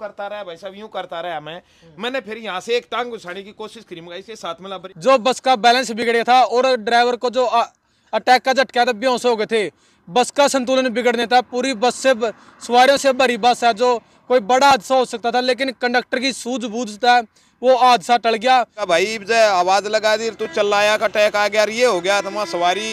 करता रहा भाई साहब यूं करता रहा मैं हम्म। मैंने फिर यहाँ से एक टांग घुसाने की कोशिश करी मगर इसके साथ में लाभ जो बस का बैलेंस बिगड़ था और ड्राइवर को जो अटैक का झटका था बेहोश हो गए थे बस का संतुलन बिगड़ने था पूरी बस से सवारियों से भरी बस है जो कोई बड़ा हादसा हो सकता था लेकिन कंडक्टर की सूझबूझ था वो हादसा टल गया भाई आवाज लगा दी तू चलाया का अटैक आ गया ये हो गया तो सवारी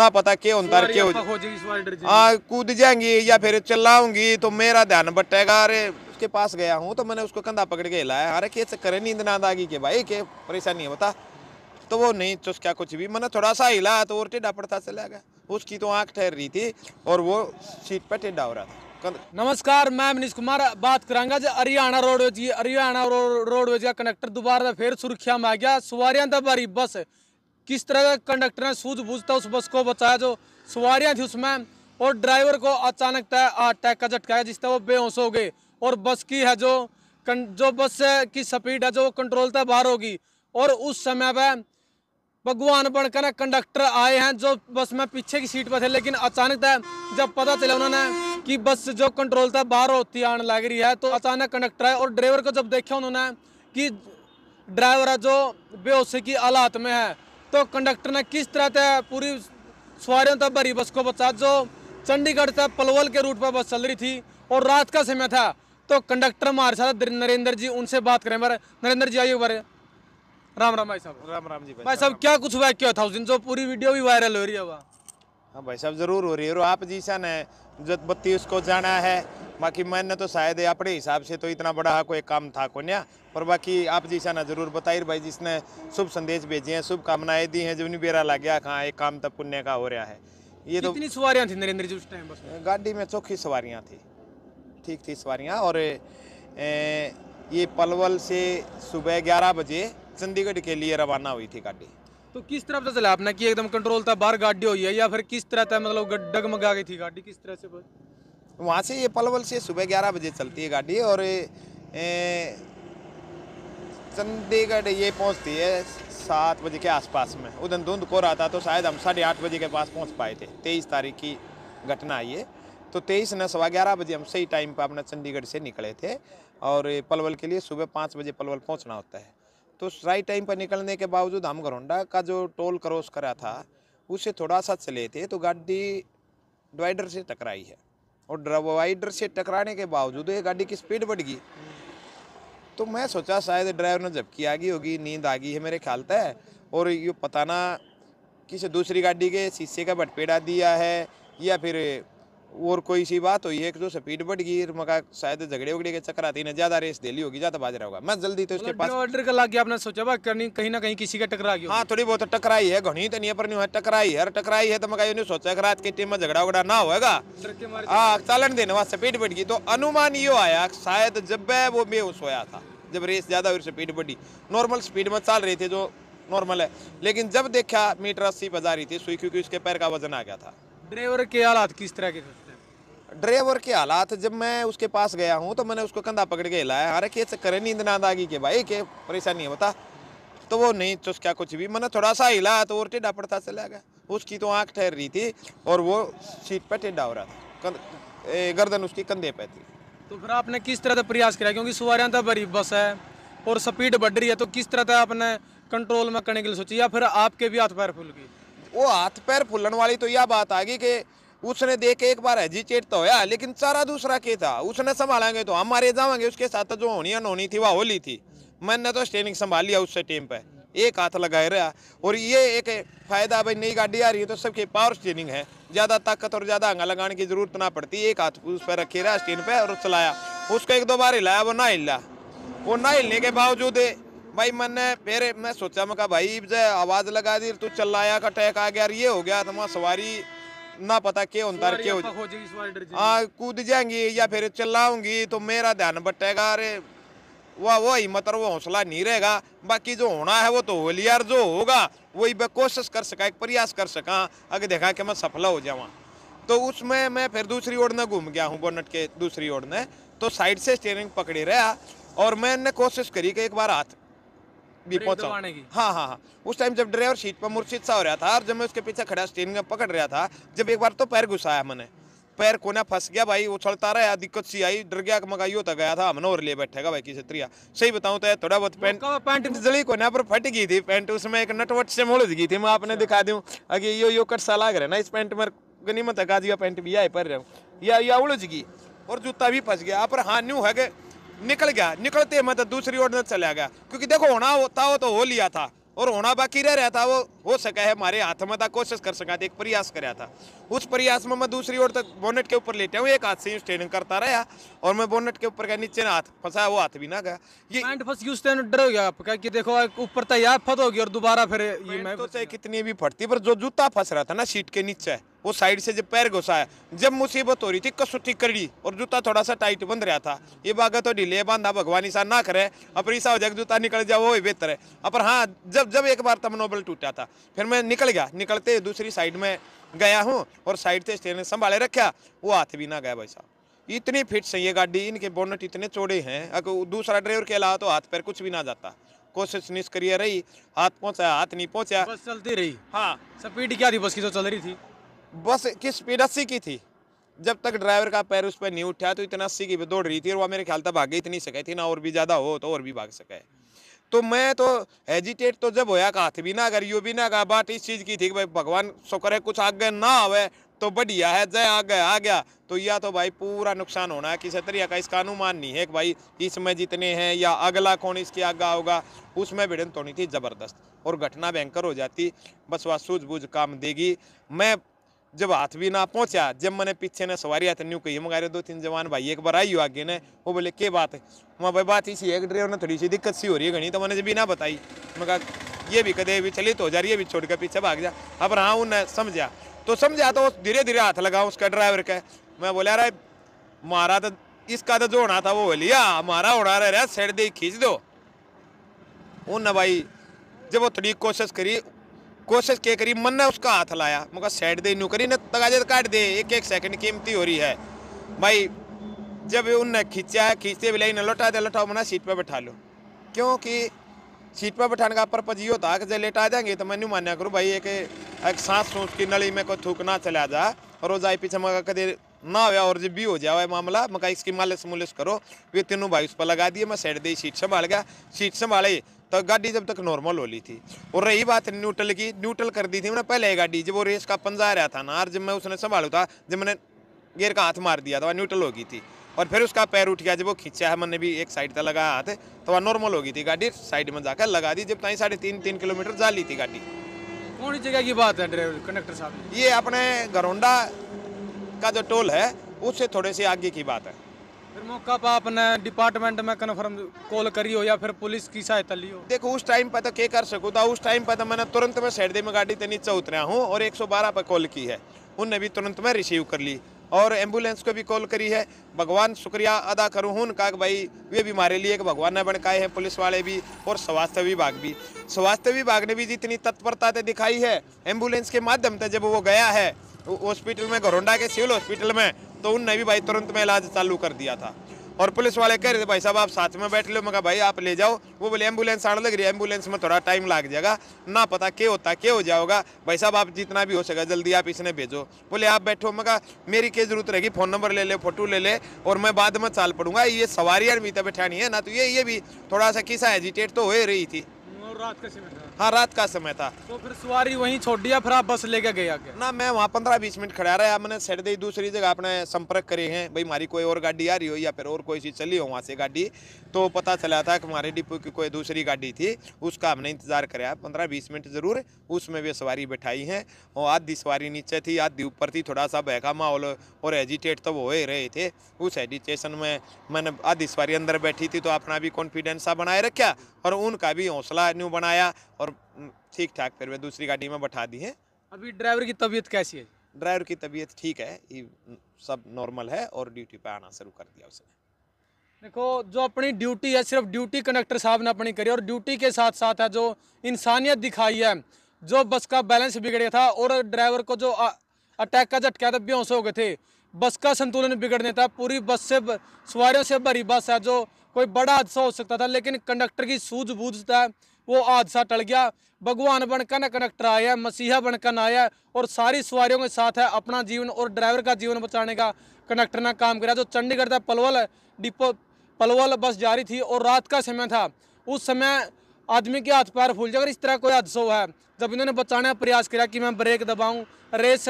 ना पता के होता के हो हाँ कूद जाएंगी या फिर चलाऊंगी तो मेरा ध्यान बटेगा अरे उसके पास गया हूँ तो मैंने उसको कंधा पकड़ के हिलाया अरे के करे नींद नाद आ गई के भाई के परेशानी है बता तो वो नहीं तो क्या कुछ भी मैंने थोड़ा सा हिला तो और टेढ़ा पड़ता चला गया उसकी तो आँख ठहर रही थी और वो सीट पर टेढ़ा हो रहा था नमस्कार मैं मनीष कुमार बात करांगा जी हरियाणा रोडवेज की हरियाणा रोडवेज का कंडक्टर दोबारा फिर सुरक्षा में आ गया सवारियां था भारी बस किस तरह का कंडक्टर ने सूझबूझ था उस बस को बचाया जो सवारियां थी उसमें और ड्राइवर को अचानक अटैक का झटकाया जिससे वो बेहोश हो गए और बस की है जो जो बस की स्पीड है जो कंट्रोल से बाहर होगी और उस समय पर भगवान बनकर कंडक्टर आए हैं जो बस में पीछे की सीट पर थे लेकिन अचानक जब पता चला उन्होंने कि बस जो कंट्रोल था बाहर होती आने लग रही है तो अचानक कंडक्टर है और ड्राइवर को जब देखा उन्होंने कि ड्राइवर है जो बेहोशी की हालात में है तो कंडक्टर ने किस तरह से पूरी सवार तक भरी बस को बचा जो चंडीगढ़ से पलवल के रूट पर बस चल रही थी और रात का समय था तो कंडक्टर हमारे साथ नरेंद्र जी उनसे बात करें बार नरेंद्र जी आइए बारे राम राम भाई साहब राम राम जी भाई, साहब क्या कुछ हुआ क्यों था उस दिन जो पूरी वीडियो भी वायरल हो रही है हाँ भाई साहब जरूर हो रही है और आप जीसन ने जत बत्ती उसको जाना है बाकी मैंने तो शायद अपने हिसाब से तो इतना बड़ा हाँ कोई काम था को ना पर बाकी आप जैसा ने जरूर बताइए भाई जिसने शुभ संदेश भेजे हैं शुभकामनाएं दी हैं जब बेरा लग गया कहाँ एक काम तब तो पुण्य का हो रहा है ये तो कितनी सवारियां थी नरेंद्र जी उस टाइम गाड़ी में चौखी सवारियां थी ठीक थी सवारियाँ और ये पलवल से सुबह ग्यारह बजे चंडीगढ़ के लिए रवाना हुई थी गाड़ी तो किस तरह से चला आपने कि एकदम कंट्रोल था बाहर गाड़ी हुई है या फिर किस तरह था मतलब डगमगा गई थी गाड़ी किस तरह से वहाँ से ये पलवल से सुबह ग्यारह बजे चलती है गाड़ी और चंडीगढ़ ये पहुँचती है सात बजे के आसपास में उधन धुंध को रहा था तो शायद हम साढ़े आठ बजे के पास पहुँच पाए थे तेईस तारीख की घटना ये तो तेईस न सवा ग्यारह बजे हम सही टाइम पर अपना चंडीगढ़ से निकले थे और पलवल के लिए सुबह पाँच बजे पलवल पहुँचना होता है तो राइट टाइम पर निकलने के बावजूद हम घरोंडा का जो टोल क्रॉस करा था उसे थोड़ा सा चले थे तो गाड़ी डिवाइडर से टकराई है और डिवाइडर से टकराने के बावजूद ये गाड़ी की स्पीड बढ़ गई तो मैं सोचा शायद ड्राइवर ने झपकी आ गई होगी नींद आ गई है मेरे ख्याल तय और ये पता ना किसी दूसरी गाड़ी के शीशे का बटपेड़ा दिया है या फिर और कोई सी बात हुई है एक तो स्पीड बढ़ गई मका शायद झगड़े उगड़े के चक्कर आती है ज्यादा रेस दिल्ली होगी ज्यादा बाजरा होगा मैं जल्दी तो उसके मतलब पास ऑर्डर का लग आपने सोचा बा कहीं ना कहीं किसी का टकरा गया हाँ थोड़ी बहुत टकराई है घनी तो नहीं पर नहीं टकराई है टकराई है तो मका ये सोचा कि रात की टीम में झगड़ा उगड़ा ना होगा हाँ चालन देने वहाँ स्पीड बढ़ गई तो अनुमान यो आया शायद जब वो बेहोश होया था जब रेस ज्यादा हुई स्पीड बढ़ी नॉर्मल स्पीड में चल रही थी जो नॉर्मल है लेकिन जब देखा मीटर अस्सी बजा रही थी सुई क्योंकि उसके पैर का वजन आ गया था ड्राइवर के हालात किस तरह के ड्राइवर के हालात जब मैं उसके पास गया हूँ तो मैंने उसको कंधा पकड़ के हिलाया अरे के चक्कर है नींद आ गई के भाई के परेशानी है बता तो वो नहीं तो क्या कुछ भी मैंने थोड़ा सा हिलाया तो और टेढ़ा पड़ता चला गया उसकी तो आँख ठहर रही थी और वो सीट पर टेढ़ा हो रहा था गर्दन उसकी कंधे पर थी तो फिर आपने किस तरह का प्रयास किया क्योंकि सवार तो बड़ी बस है और स्पीड बढ़ रही है तो किस तरह से आपने कंट्रोल में करने के लिए सोची या फिर आपके भी हाथ पैर फूल गई वो हाथ पैर फूलन वाली तो यह बात आ गई कि उसने देख एक बार एजिटेट तो होया लेकिन सारा दूसरा के था उसने संभालेंगे तो हम मारे जावेंगे उसके साथ तो जो होनी नोनी थी वह होली थी मैंने तो स्टेनिंग संभाल लिया उससे टीम पर एक हाथ लगाए रहा और ये एक फ़ायदा भाई नई गाड़ी आ रही है तो सबके पावर स्टेनिंग है ज़्यादा ताकत और ज़्यादा हंगा लगाने की जरूरत ना पड़ती एक हाथ उस पर रखे रहा स्टेन पर और चलाया उसको एक दो बार हिलाया वो ना हिला वो ना हिलने के बावजूद भाई मैंने फिर मैं सोचा मैं कहा भाई जो आवाज़ लगा दी तू चल आया का टैक आ गया ये हो गया तो मैं सवारी ना पता के होता के हो हाँ कूद जाएंगी या फिर चलाऊंगी तो मेरा ध्यान बटेगा अरे वह वो हिम्मत और वो हौसला नहीं रहेगा बाकी जो होना है वो तो होली यार जो होगा वही मैं कोशिश कर सका एक प्रयास कर सका अगर देखा कि मैं सफल हो जाऊँ तो उसमें मैं फिर दूसरी ओर न घूम गया हूँ बोनट के दूसरी ओर ने तो साइड से स्टेयरिंग पकड़े रहा और मैंने कोशिश करी कि एक बार हाथ भी पहुंचा हाँ हाँ हाँ उस टाइम जब ड्राइवर सीट पर मुर्शीद सा हो रहा था और जब मैं उसके पीछे खड़ा स्टेरिंग में पकड़ रहा था जब एक बार तो पैर घुसाया मैंने पैर कोना फंस गया भाई उछलता रहा दिक्कत सी आई डर गया मकाई होता गया था हमने और ले बैठेगा भाई किसी त्रिया सही बताऊँ तो थोड़ा बहुत पैंट तो पैंट जली कोना पर फट गई थी पैंट उसमें एक नटवट से मुड़ गई थी मैं आपने अच्छा। दिखा दूँ अगे यो यो कट सा लाग रहा ना इस पैंट में गनीमत अगा दिया पैंट भी आए पर या या उलझ गई और जूता भी फंस गया पर हाँ न्यू है निकल गया निकलते मैं मतलब तो दूसरी ओर चला गया क्योंकि देखो होना होता हो तो हो लिया था और होना बाकी रह रहा था वो हो सका है हमारे हाथ में था कोशिश कर सका था एक प्रयास कराया था उस प्रयास में मैं दूसरी ओर तक बोनेट के ऊपर लेटा हूँ एक हाथ से स्टेनिंग करता रहा और मैं बोनेट के ऊपर गया नीचे ना हाथ फंसा वो हाथ भी ना गया ये पैंट फंस गई उस डर हो गया आपका कि देखो ऊपर तैयार फट होगी और दोबारा फिर ये मैं तो चाहे कितनी भी फटती पर जो जूता फंस रहा था ना सीट के नीचे वो साइड से जब पैर घुसाया जब मुसीबत हो रही थी कसौटी करी और जूता थोड़ा सा टाइट बंद रहा था ये बागे तो ढीले बांधा भगवान ईसा ना करे अपर ईसा हो जाए जूता निकल जाए वो ही बेहतर है अपर हाँ जब जब एक बार तमनोबल टूटा था फिर मैं निकल गया निकलते दूसरी साइड में गया हूँ और साइड से स्टेयर संभाले रखा वो हाथ भी ना गया भाई साहब इतनी फिट सही है गाड़ी इनके बोनट इतने चौड़े हैं अगर दूसरा ड्राइवर के अलावा तो हाथ पैर कुछ भी ना जाता कोशिश निष्क्रिय रही हाथ पहुंचा हाथ नहीं पहुंचा बस चलती रही हाँ स्पीड क्या थी बस की जो चल रही थी बस की स्पीड अस्सी की थी जब तक ड्राइवर का पैर उस पर नहीं उठा तो इतना अस्सी की दौड़ रही थी और वह मेरे ख्याल तक भागे इतनी सके थी ना और भी ज़्यादा हो तो और भी भाग सके तो मैं तो हेजिटेट तो जब होया कहा भी ना करियो भी ना कहा बात इस चीज़ की थी भाई भगवान शुक्र है कुछ आगे ना आवे तो बढ़िया है जय आ गया आ गया तो या तो भाई पूरा नुकसान होना है किसी तरीका का इसका अनुमान नहीं है कि भाई इसमें जितने हैं या अगला कौन इसके आगा होगा उसमें भिड़ंत होनी थी ज़बरदस्त और घटना भयंकर हो जाती बस वह सूझबूझ काम देगी मैं जब हाथ भी ना पहुंचा जब मैंने पीछे ने सवारी हाथ न्यू कही रहे दो तीन जवान भाई एक बार आई हो आगे ने वो बोले के बात है वहाँ भाई बात इसी है ड्राइवर ने थोड़ी सी दिक्कत सी हो रही है घनी तो मैंने जब भी ना बताई मैं कहा ये भी कदे भी चली तो जा रही है भी छोड़ के पीछे भाग जा अब रहा उन्हें समझा तो समझा तो धीरे धीरे हाथ लगा उसका ड्राइवर का मैं बोला अरे मारा तो इसका तो जो होना था वो बोलिया हमारा होना रह रहा साइड दे खींच दो उन भाई जब वो थोड़ी कोशिश करी कोशिश के करी मन ने उसका हाथ लाया मगर सैड दे करी ने तगाजे तो काट दे एक एक सेकंड कीमती हो रही है भाई जब उनने खींचा है खींचते भी लाइन लौटा दे लौटाओ मना सीट पर बैठा लो क्योंकि सीट पर बैठाने का पर्पज ये होता कि जब लेटा देंगे तो मैं नहीं मान्या करूँ भाई एक, एक सांस सूस की नली में कोई थूक ना चला जा और रोज आई पीछे मगर कदे ना हो और जब भी हो जाए मामला मका इसकी मालिश मुलिश करो वे तीनों भाई उस पर लगा दिए मैं सेट दे सीट संभाल गया सीट संभाले तो गाड़ी जब तक नॉर्मल हो ली थी और रही बात न्यूट्रल की न्यूट्रल कर दी थी मैंने पहले गाड़ी जब वो रेस का पंजा रहा था ना जब मैं उसने संभालू था जब मैंने गेयर का हाथ मार दिया था वह न्यूट्रल हो गई थी और फिर उसका पैर उठ गया जब वो खींचा है मैंने भी एक साइड तक लगाया हाथ तो वह नॉर्मल हो गई थी गाड़ी साइड में जाकर लगा दी जब तीन साढ़े तीन तीन किलोमीटर जा ली थी गाड़ी कौन जगह की बात है ड्राइवर कंडक्टर साहब ये अपने घरोंडा का जो टोल है उससे थोड़े से आगे की बात है फिर मौका पा आपने डिपार्टमेंट में कन्फर्म कॉल करी हो या फिर पुलिस की सहायता ली हो देखो उस टाइम पर तो के कर सकूँ था उस टाइम पर तो मैंने तुरंत में सैडे में गाड़ी तनी उतरा हूँ और 112 पर कॉल की है उनने भी तुरंत में रिसीव कर ली और एम्बुलेंस को भी कॉल करी है भगवान शुक्रिया अदा करूँ हूँ उनका भाई वे भी हमारे लिए भगवान ने बनकाए हैं पुलिस वाले भी और स्वास्थ्य विभाग भी स्वास्थ्य विभाग ने भी जितनी तत्परता दिखाई है एम्बुलेंस के माध्यम से जब वो गया है हॉस्पिटल में घरोंडा के सिविल हॉस्पिटल में तो उनने भी भाई तुरंत में इलाज चालू कर दिया था और पुलिस वाले कह रहे थे भाई साहब आप साथ में बैठ लो मैं कहा भाई आप ले जाओ वो बोले एम्बुलेंस आने लग रही है एम्बुलेंस में थोड़ा टाइम लग जाएगा ना पता क्या होता क्या हो जाओगा भाई साहब आप जितना भी हो सका जल्दी आप इसने भेजो बोले आप बैठो मैं कहा मेरी क्या जरूरत रहेगी फ़ोन नंबर ले ले फोटो ले ले और मैं बाद में चाल पड़ूंगा ये सवारियाँ भी तो बैठानी है ना तो ये ये भी थोड़ा सा किसा एजिटेट तो हो रही थी हाँ रात का समय था तो फिर सवारी वहीं छोड़ दिया फिर आप बस लेके गया ना मैं वहाँ पंद्रह बीस मिनट खड़ा रहा मैंने सैटरडे दूसरी जगह आपने संपर्क करे हैं भाई हमारी कोई और गाड़ी आ रही हो या फिर और कोई चीज़ चली हो वहाँ से गाड़ी तो पता चला था कि हमारे डिपो की कोई दूसरी गाड़ी थी उसका हमने इंतज़ार कराया पंद्रह बीस मिनट ज़रूर उसमें भी सवारी बैठाई है और आधी सवारी नीचे थी आधी ऊपर थी थोड़ा सा बहका माहौल और एजिटेट तो हो ही रहे थे उस एजिटेशन में मैंने आधी सवारी अंदर बैठी थी तो अपना भी कॉन्फिडेंस सा बनाए रखा और उनका भी हौसला न्यू बनाया और ठीक ठाक फिर वे दूसरी गाड़ी में बैठा दी है अभी ड्राइवर की तबीयत कैसी है ड्राइवर की तबीयत ठीक है सब नॉर्मल है और ड्यूटी पे आना शुरू कर दिया उसने देखो जो अपनी ड्यूटी है सिर्फ ड्यूटी कनेक्टर साहब ने अपनी करी और ड्यूटी के साथ साथ है जो इंसानियत दिखाई है जो बस का बैलेंस बिगड़ गया था और ड्राइवर को जो अटैक का झटका था बेहोश हो गए थे बस का संतुलन बिगड़ने था पूरी बस से सवारियों से भरी बस है जो कोई बड़ा हादसा हो सकता था लेकिन कंडक्टर की सूझबूझ था वो हादसा टल गया भगवान बनकर ना कंडक्टर आया मसीहा बनकर आया और सारी सवारियों के साथ है अपना जीवन और ड्राइवर का जीवन बचाने का कंडक्टर ने काम करा जो चंडीगढ़ था पलवल डिपो पलवल बस जारी थी और रात का समय था उस समय आदमी के हाथ पैर फूल जाए अगर इस तरह कोई हादसा हुआ है जब इन्होंने बचाने का प्रयास किया कि मैं ब्रेक दबाऊँ रेस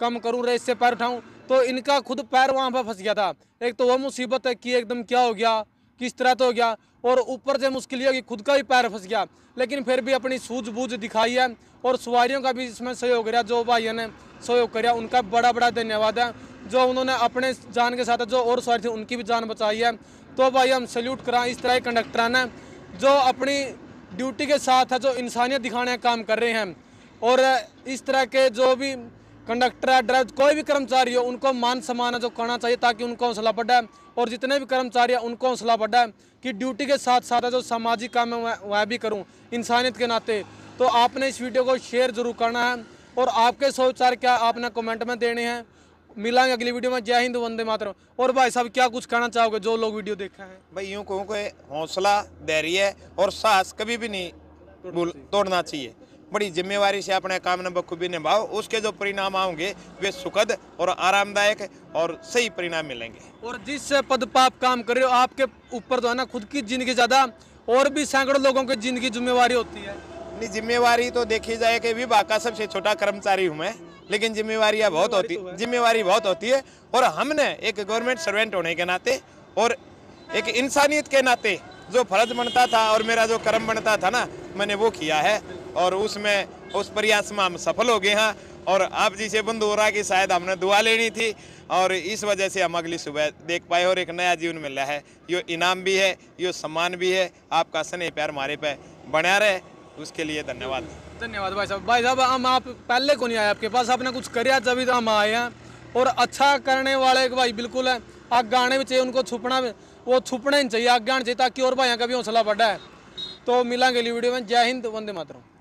कम करूँ रेस से पैर उठाऊँ तो इनका खुद पैर वहाँ पर फंस गया था एक तो वह मुसीबत है कि एकदम क्या हो गया किस तरह तो हो गया और ऊपर से मुश्किल ये खुद का ही पैर फंस गया लेकिन फिर भी अपनी सूझबूझ दिखाई है और सवारियों का भी इसमें सहयोग रहा जो भाइयों ने सहयोग करा उनका बड़ा बड़ा धन्यवाद है जो उन्होंने अपने जान के साथ जो और सवारी थी उनकी भी जान बचाई है तो भाई हम सल्यूट कराएं इस तरह के कंडक्टर ने जो अपनी ड्यूटी के साथ है जो इंसानियत दिखाने का काम कर रहे हैं और इस तरह के जो भी कंडक्टर है ड्राइवर कोई भी कर्मचारी हो उनको मान सम्मान है जो करना चाहिए ताकि उनको हौसला बढ़ाए और जितने भी कर्मचारी हैं उनको हौसला बढ़ाए कि ड्यूटी के साथ साथ जो सामाजिक काम है वह भी करूँ इंसानियत के नाते तो आपने इस वीडियो को शेयर जरूर करना है और आपके सोचार क्या आपने कमेंट में देने हैं मिलाएंगे अगली वीडियो में जय हिंद वंदे मातर और भाई साहब क्या कुछ कहना चाहोगे जो लोग वीडियो देखे हैं भाई यूँ कहूँ हौसला धैर्य और साहस कभी भी नहीं तोड़ना चाहिए बड़ी जिम्मेवारी से अपने काम न बखूबी निभाओ उसके जो परिणाम आओगे वे सुखद और आरामदायक और सही परिणाम मिलेंगे और जिस पद पर आप काम कर रहे हो आपके ऊपर जो है ना खुद की जिंदगी ज़्यादा और भी सैकड़ों लोगों की जिंदगी जिम्मेवारी होती है नहीं जिम्मेवारी तो देखी जाए कि विभाग का सबसे छोटा कर्मचारी हूँ मैं लेकिन जिम्मेवारियाँ बहुत होती तो जिम्मेवारी बहुत होती है और हमने एक गवर्नमेंट सर्वेंट होने के नाते और एक इंसानियत के नाते जो फर्ज बनता था और मेरा जो कर्म बनता था ना मैंने वो किया है और उसमें उस प्रयास में हम सफल हो गए हैं और आप जी से बंद हो रहा कि शायद हमने दुआ लेनी थी और इस वजह से हम अगली सुबह देख पाए और एक नया जीवन मिला है यो इनाम भी है यो सम्मान भी है आपका स्नेह प्यार हमारे पे बना रहे उसके लिए धन्यवाद धन्यवाद भाई साहब भाई साहब हम आप पहले को नहीं आए आपके पास आपने कुछ करिया जबी तो हम आए हैं और अच्छा करने वाले भाई बिल्कुल है आग गाने भी चाहिए उनको छुपना वो छुपना ही चाहिए आप गाने चाहिए ताकि और यहाँ का भी हौसला बढ़ा है तो अगली वीडियो में जय हिंद वंदे मातरम